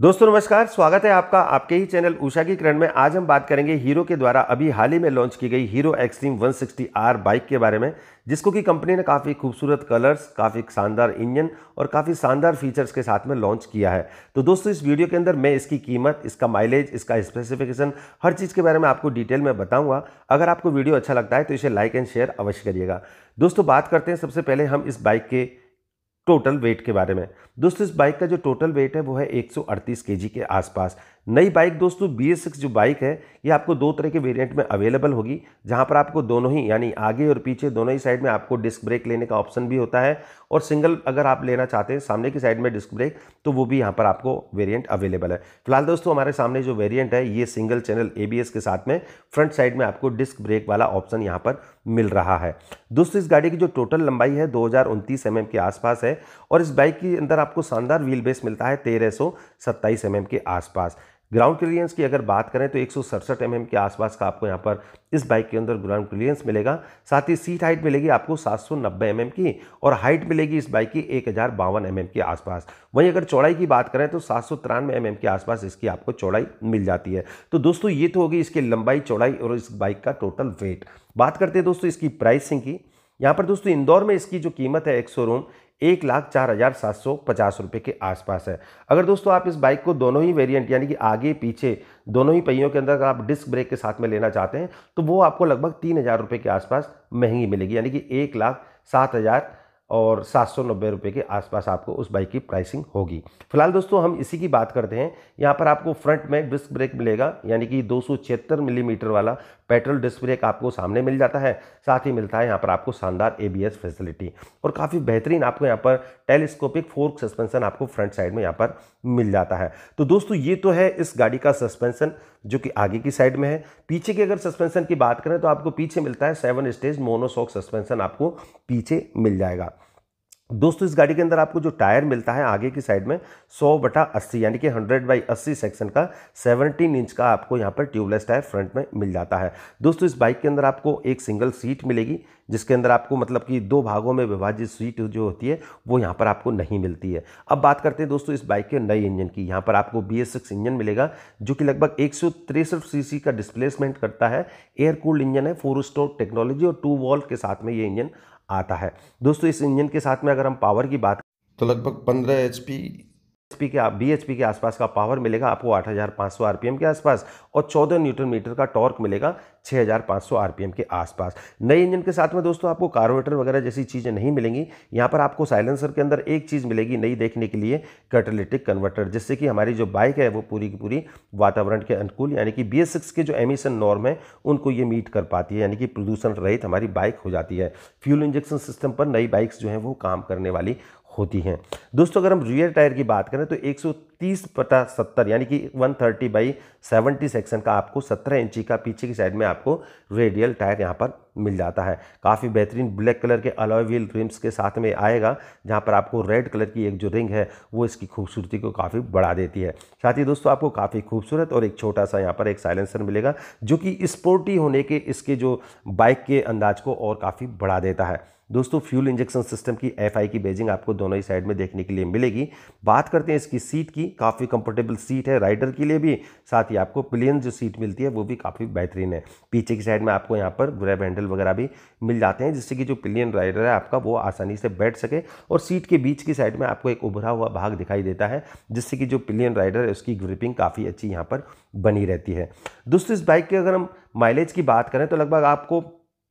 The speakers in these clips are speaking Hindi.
दोस्तों नमस्कार स्वागत है आपका आपके ही चैनल उषा की किरण में आज हम बात करेंगे हीरो के द्वारा अभी हाल ही में लॉन्च की गई हीरो एक्सट्रीम 160R बाइक के बारे में जिसको कि कंपनी ने काफ़ी खूबसूरत कलर्स काफ़ी शानदार इंजन और काफ़ी शानदार फीचर्स के साथ में लॉन्च किया है तो दोस्तों इस वीडियो के अंदर मैं इसकी कीमत इसका माइलेज इसका स्पेसिफिकेशन हर चीज़ के बारे में आपको डिटेल में बताऊँगा अगर आपको वीडियो अच्छा लगता है तो इसे लाइक एंड शेयर अवश्य करिएगा दोस्तों बात करते हैं सबसे पहले हम इस बाइक के टोटल वेट के बारे में दोस्तों इस बाइक का जो टोटल वेट है वो है 138 केजी के आसपास नई बाइक दोस्तों बी एस सिक्स जो बाइक है ये आपको दो तरह के वेरिएंट में अवेलेबल होगी जहां पर आपको दोनों ही यानी आगे और पीछे दोनों ही साइड में आपको डिस्क ब्रेक लेने का ऑप्शन भी होता है और सिंगल अगर आप लेना चाहते हैं सामने की साइड में डिस्क ब्रेक तो वो भी यहाँ पर आपको वेरियंट अवेलेबल है फिलहाल दोस्तों हमारे सामने जो वेरियंट है ये सिंगल चैनल ए के साथ में फ्रंट साइड में आपको डिस्क ब्रेक वाला ऑप्शन यहाँ पर मिल रहा है दोस्तों इस गाड़ी की जो टोटल लंबाई है दो हज़ार mm के आसपास है और इस बाइक के अंदर आपको शानदार व्हील बेस मिलता है तेरह सौ mm के आसपास ग्राउंड क्लियरेंस की अगर बात करें तो एक सौ mm के आसपास का आपको यहाँ पर इस बाइक के अंदर ग्राउंड क्लियरेंस मिलेगा साथ ही सीट हाइट मिलेगी आपको 790 mm की और हाइट मिलेगी इस बाइक की एक हज़ार बावन mm के आसपास वहीं अगर चौड़ाई की बात करें तो सात सौ तिरानवे mm के आसपास इसकी आपको चौड़ाई मिल जाती है तो दोस्तों ये तो होगी इसकी लंबाई चौड़ाई और इस बाइक का टोटल वेट बात करते हैं दोस्तों इसकी प्राइसिंग की यहाँ पर दोस्तों इंदौर में इसकी जो कीमत है एक रूम एक लाख चार हज़ार सात सौ पचास रुपये के आसपास है अगर दोस्तों आप इस बाइक को दोनों ही वेरिएंट यानी कि आगे पीछे दोनों ही पहियों के अंदर अगर आप डिस्क ब्रेक के साथ में लेना चाहते हैं तो वो आपको लगभग तीन हज़ार रुपये के आसपास महंगी मिलेगी यानी कि एक लाख सात हज़ार और सात सौ नब्बे रुपये के आसपास आपको उस बाइक की प्राइसिंग होगी फिलहाल दोस्तों हम इसी की बात करते हैं यहाँ पर आपको फ्रंट में डिस्क ब्रेक मिलेगा यानी कि दो मिलीमीटर वाला पेट्रोल डिस्क ब्रेक आपको सामने मिल जाता है साथ ही मिलता है यहाँ पर आपको शानदार ए फैसिलिटी और काफ़ी बेहतरीन आपको यहाँ पर टेलीस्कोपिक फोर्क सस्पेंसन आपको फ्रंट साइड में यहाँ पर मिल जाता है तो दोस्तों ये तो है इस गाड़ी का सस्पेंसन जो कि आगे की साइड में है पीछे की अगर सस्पेंसन की बात करें तो आपको पीछे मिलता है सेवन स्टेज मोनोसॉक सस्पेंसन आपको पीछे मिल जाएगा दोस्तों इस गाड़ी के अंदर आपको जो टायर मिलता है आगे की साइड में 100 बटा 80 यानी कि 100 बाई 80 सेक्शन का 17 इंच का आपको यहाँ पर ट्यूबलेस टायर फ्रंट में मिल जाता है दोस्तों इस बाइक के अंदर आपको एक सिंगल सीट मिलेगी जिसके अंदर आपको मतलब कि दो भागों में विभाजित सीट जो होती है वो यहाँ पर आपको नहीं मिलती है अब बात करते हैं दोस्तों इस बाइक के नए इंजन की यहाँ पर आपको बी इंजन मिलेगा जो कि लगभग एक सीसी का डिस्प्लेसमेंट करता है एयरकूल्ड इंजन है फोर स्टोर टेक्नोलॉजी और टू वॉल्व के साथ में ये इंजन आता है दोस्तों इस इंजन के साथ में अगर हम पावर की बात तो लगभग पंद्रह एच एचपी के बीएचपी के आसपास का पावर मिलेगा आपको 8500 आरपीएम के आसपास और 14 न्यूटन मीटर का टॉर्क मिलेगा 6500 आरपीएम के आसपास नए इंजन के साथ में दोस्तों आपको कार्बोरेटर वगैरह जैसी चीज़ें नहीं मिलेंगी यहाँ पर आपको साइलेंसर के अंदर एक चीज़ मिलेगी नई देखने के लिए कैटलिटिक कन्वर्टर जिससे कि हमारी जो बाइक है वो पूरी की पूरी वातावरण के अनुकूल यानी कि बी के जो एमिशन नॉर्म है उनको ये मीट कर पाती है यानी कि प्रदूषण रहित हमारी बाइक हो जाती है फ्यूल इंजेक्शन सिस्टम पर नई बाइक्स जो हैं वो काम करने वाली होती हैं दोस्तों अगर हम रियर टायर की बात करें तो 130 पटा 70 यानी कि 130 थर्टी बाई सेवेंटी सेक्शन का आपको 17 इंची का पीछे की साइड में आपको रेडियल टायर यहाँ पर मिल जाता है काफ़ी बेहतरीन ब्लैक कलर के अलॉय व्हील रिम्स के साथ में आएगा जहाँ पर आपको रेड कलर की एक जो रिंग है वो इसकी खूबसूरती को काफ़ी बढ़ा देती है साथ ही दोस्तों आपको काफ़ी खूबसूरत और एक छोटा सा यहाँ पर एक साइलेंसर मिलेगा जो कि स्पोर्टी होने के इसके जो बाइक के अंदाज को और काफ़ी बढ़ा देता है दोस्तों फ्यूल इंजेक्शन सिस्टम की एफ की बेजिंग आपको दोनों ही साइड में देखने के लिए मिलेगी बात करते हैं इसकी सीट की काफ़ी कंफर्टेबल सीट है राइडर के लिए भी साथ ही आपको प्लेन जो सीट मिलती है वो भी काफ़ी बेहतरीन है पीछे की साइड में आपको यहाँ पर ग्रैब हैंडल वगैरह भी मिल जाते हैं जिससे कि जो प्लेन राइडर है आपका वो आसानी से बैठ सके और सीट के बीच की साइड में आपको एक उभरा हुआ भाग दिखाई देता है जिससे कि जो प्लेन राइडर है उसकी ग्रिपिंग काफ़ी अच्छी यहाँ पर बनी रहती है दोस्तों इस बाइक की अगर हम माइलेज की बात करें तो लगभग आपको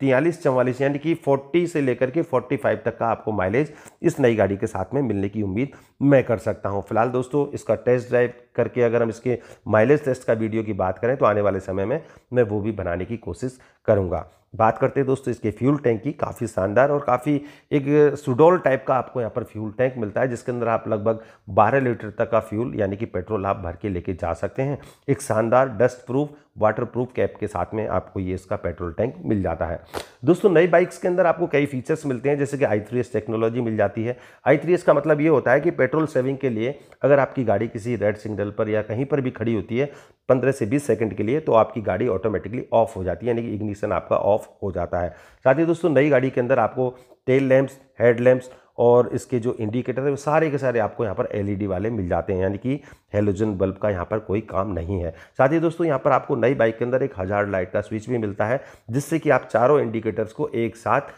तियालीस चवालीस यानी कि 40 से लेकर के 45 तक का आपको माइलेज इस नई गाड़ी के साथ में मिलने की उम्मीद मैं कर सकता हूं फिलहाल दोस्तों इसका टेस्ट ड्राइव करके अगर हम इसके माइलेज टेस्ट का वीडियो की बात करें तो आने वाले समय में मैं वो भी बनाने की कोशिश करूँगा बात करते हैं दोस्तों इसके फ्यूल टैंक की काफ़ी शानदार और काफ़ी एक सुडोल टाइप का आपको यहाँ पर फ्यूल टैंक मिलता है जिसके अंदर आप लगभग 12 लीटर तक का फ्यूल यानी कि पेट्रोल आप भर के लेके जा सकते हैं एक शानदार डस्ट प्रूफ वाटरप्रूफ कैप के साथ में आपको ये इसका पेट्रोल टैंक मिल जाता है दोस्तों नई बाइक्स के अंदर आपको कई फीचर्स मिलते हैं जैसे कि आई टेक्नोलॉजी मिल जाती है आई का मतलब ये होता है कि पेट्रोल सेविंग के लिए अगर आपकी गाड़ी किसी रेड सिग्नल पर या कहीं पर भी खड़ी होती है पंद्रह से बीस सेकंड के लिए तो आपकी गाड़ी ऑटोमेटिकली ऑफ हो जाती है यानी कि इग्निशन आपका ऑफ हो जाता है साथ ही दोस्तों नई गाड़ी के अंदर आपको टेल लैम्प्स हेड लैम्प्स और इसके जो इंडिकेटर है वो सारे के सारे आपको यहाँ पर एलईडी e वाले मिल जाते हैं यानी कि हेलोजन बल्ब का यहाँ पर कोई काम नहीं है साथ ही दोस्तों यहाँ पर आपको नई बाइक के अंदर एक हज़ार लाइट का स्विच भी मिलता है जिससे कि आप चारों इंडिकेटर्स को एक साथ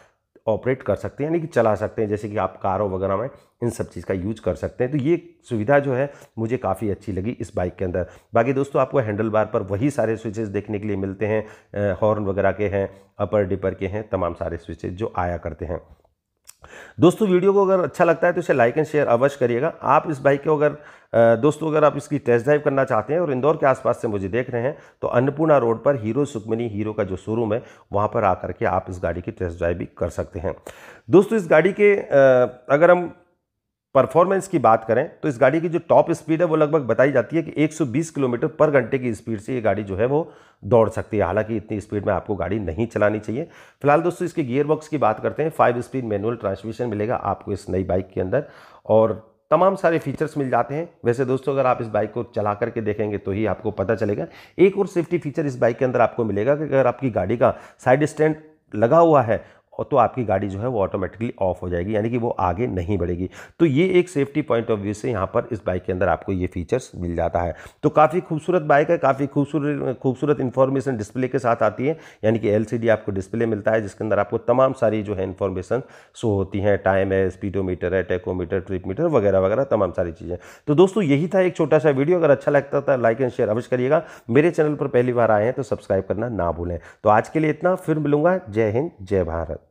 ऑपरेट कर सकते हैं यानी कि चला सकते हैं जैसे कि आप कारों वगैरह में इन सब चीज़ का यूज कर सकते हैं तो ये सुविधा जो है मुझे काफ़ी अच्छी लगी इस बाइक के अंदर बाकी दोस्तों आपको हैंडल बार पर वही सारे स्विचेस देखने के लिए मिलते हैं हॉर्न वगैरह के हैं अपर डिपर के हैं तमाम सारे स्विचेज जो आया करते हैं दोस्तों वीडियो को अगर अच्छा लगता है तो इसे लाइक एंड शेयर अवश्य करिएगा आप इस बाइक को अगर दोस्तों अगर आप इसकी टेस्ट ड्राइव करना चाहते हैं और इंदौर के आसपास से मुझे देख रहे हैं तो अन्नपूर्णा रोड पर हीरो सुकमनी हीरो का जो शोरूम है वहाँ पर आकर के आप इस गाड़ी की टेस्ट ड्राइव भी कर सकते हैं दोस्तों इस गाड़ी के अगर हम परफॉर्मेंस की बात करें तो इस गाड़ी की जो टॉप स्पीड है वो लगभग बताई जाती है कि 120 किलोमीटर पर घंटे की स्पीड से ये गाड़ी जो है वो दौड़ सकती है हालांकि इतनी स्पीड में आपको गाड़ी नहीं चलानी चाहिए फिलहाल दोस्तों इसके गियर बॉक्स की बात करते हैं फाइव स्पीड मैनुअल ट्रांसमिशन मिलेगा आपको इस नई बाइक के अंदर और तमाम सारे फीचर्स मिल जाते हैं वैसे दोस्तों अगर आप इस बाइक को चला करके देखेंगे तो ही आपको पता चलेगा एक और सेफ्टी फीचर इस बाइक के अंदर आपको मिलेगा कि अगर आपकी गाड़ी का साइड स्टैंड लगा हुआ है और तो आपकी गाड़ी जो है वो ऑटोमेटिकली ऑफ हो जाएगी यानी कि वो आगे नहीं बढ़ेगी तो ये एक सेफ्टी पॉइंट ऑफ व्यू से यहाँ पर इस बाइक के अंदर आपको ये फीचर्स मिल जाता है तो काफ़ी खूबसूरत बाइक है काफ़ी खूबसूरत खूबसूरत इन्फॉर्मेशन डिस्प्ले के साथ आती है यानी कि एल आपको डिस्प्ले मिलता है जिसके अंदर आपको तमाम सारी जो है इन्फॉर्मेशन शो होती हैं टाइम है स्पीडोमीटर है टेकोमीटर ट्रिप मीटर वगैरह वगैरह तमाम सारी चीज़ें तो दोस्तों यही था एक छोटा सा वीडियो अगर अच्छा लगता था लाइक एंड शेयर अवश्य करिएगा मेरे चैनल पर पहली बार आए हैं तो सब्सक्राइब करना ना भूलें तो आज के लिए इतना फिर मिलूंगा जय हिंद जय भारत